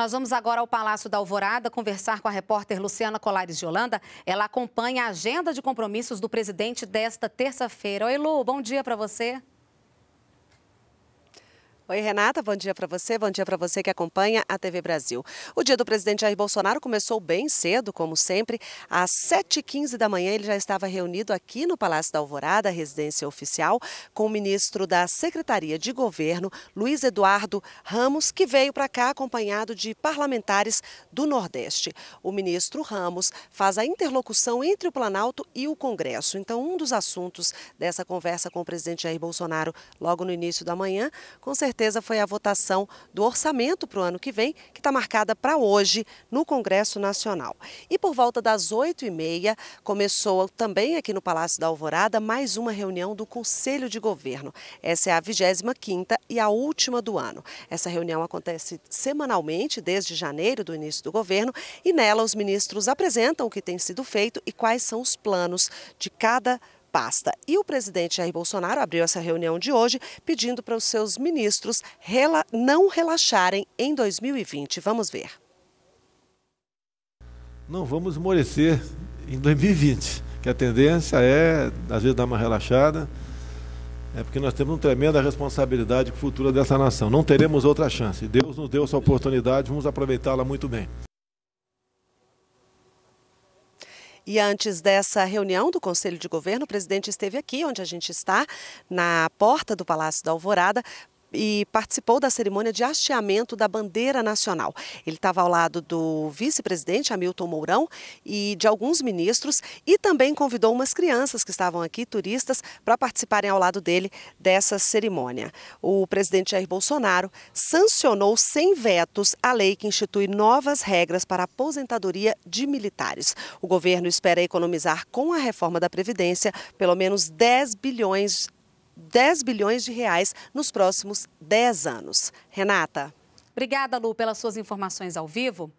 Nós vamos agora ao Palácio da Alvorada conversar com a repórter Luciana Colares de Holanda. Ela acompanha a agenda de compromissos do presidente desta terça-feira. Oi, Lu, bom dia para você. Oi, Renata, bom dia para você, bom dia para você que acompanha a TV Brasil. O dia do presidente Jair Bolsonaro começou bem cedo, como sempre. Às 7h15 da manhã, ele já estava reunido aqui no Palácio da Alvorada, residência oficial, com o ministro da Secretaria de Governo, Luiz Eduardo Ramos, que veio para cá acompanhado de parlamentares do Nordeste. O ministro Ramos faz a interlocução entre o Planalto e o Congresso. Então, um dos assuntos dessa conversa com o presidente Jair Bolsonaro logo no início da manhã, com certeza certeza foi a votação do orçamento para o ano que vem, que está marcada para hoje no Congresso Nacional. E por volta das 8h30, começou também aqui no Palácio da Alvorada mais uma reunião do Conselho de Governo. Essa é a 25 e a última do ano. Essa reunião acontece semanalmente, desde janeiro do início do governo, e nela os ministros apresentam o que tem sido feito e quais são os planos de cada pasta. E o presidente Jair Bolsonaro abriu essa reunião de hoje pedindo para os seus ministros rela não relaxarem em 2020. Vamos ver. Não vamos esmorecer em 2020, que a tendência é, às vezes, dar uma relaxada, é porque nós temos uma tremenda responsabilidade o futuro dessa nação. Não teremos outra chance. Deus nos deu essa oportunidade, vamos aproveitá-la muito bem. E antes dessa reunião do Conselho de Governo, o presidente esteve aqui, onde a gente está, na porta do Palácio da Alvorada, e participou da cerimônia de hasteamento da bandeira nacional. Ele estava ao lado do vice-presidente Hamilton Mourão e de alguns ministros e também convidou umas crianças que estavam aqui, turistas, para participarem ao lado dele dessa cerimônia. O presidente Jair Bolsonaro sancionou sem vetos a lei que institui novas regras para a aposentadoria de militares. O governo espera economizar com a reforma da Previdência pelo menos 10 bilhões 10 bilhões de reais nos próximos 10 anos. Renata. Obrigada, Lu, pelas suas informações ao vivo.